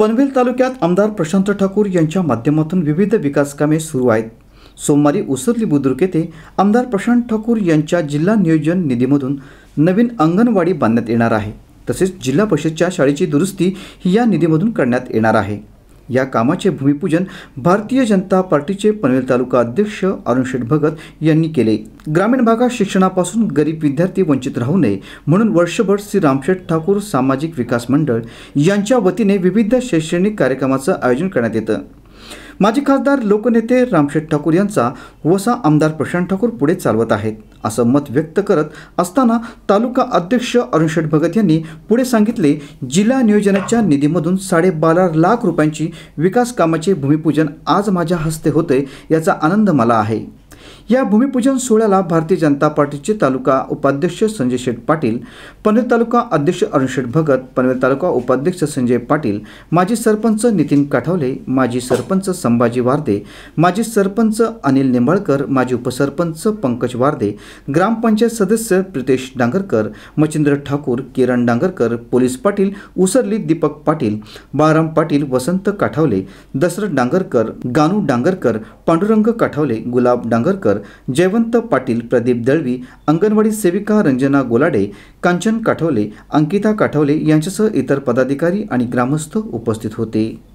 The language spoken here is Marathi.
पनवेल तालुक्यात आमदार प्रशांत ठाकूर यांच्या माध्यमातून विविध विकासकामे सुरू आहेत सोमवारी उसरली बुद्रुक येथे आमदार प्रशांत ठाकूर यांच्या जिल्हा नियोजन निधीमधून नवीन अंगणवाडी बांधण्यात येणार आहे तसेच जिल्हा परिषदच्या शाळेची दुरुस्ती ही या निधीमधून करण्यात येणार आहे या कामाचे भूमिपूजन भारतीय जनता पार्टीचे पनवेल तालुका अध्यक्ष अरुण भगत यांनी केले ग्रामीण भागात शिक्षणापासून गरीब विद्यार्थी वंचित राहू नये म्हणून वर्षभर श्री रामशेठ ठाकूर सामाजिक विकास मंडळ यांच्या वतीने विविध शैक्षणिक कार्यक्रमाचं आयोजन करण्यात येतं माजी खासदार लोकनेते रामशेठ ठाकूर यांचा वसा आमदार प्रशांत ठाकूर पुढे चालवत आहेत असं मत व्यक्त करत असताना तालुका अध्यक्ष अरुणशेठ भगत यांनी पुढे सांगितले जिल्हा नियोजनाच्या निधीमधून साडेबारा लाख रुपयांची विकास कामाचे भूमिपूजन आज माझ्या हस्ते होते याचा आनंद मला आहे या भूमिपूजन सोहळ्याला भारतीय जनता पार्टीचे तालुका उपाध्यक्ष संजय शेठ पाटील पनवेल तालुका अध्यक्ष अरुण शेठ भगत पनवेल तालुका उपाध्यक्ष संजय पाटील माजी सरपंच नितीन काठवले माजी सरपंच संभाजी वारदे माजी सरपंच अनिल निंबाळकर माजी उपसरपंच पंकज वारदे ग्रामपंचायत सदस्य प्रितेश डांगरकर मचिंद्र ठाकूर किरण डांगरकर पोलीस पाटील उसरली दीपक पाटील बाळाराम पाटील वसंत काठावले दसरथ डांगरकर गानू डांगरकर पांडुरंग काठवले गुलाब डांगरकर जयवंत पाटील प्रदीप दळवी अंगणवाडी सेविका रंजना गोलाडे कांचन काठवले अंकिता काठवले यांच्यासह इतर पदाधिकारी आणि ग्रामस्थ उपस्थित होते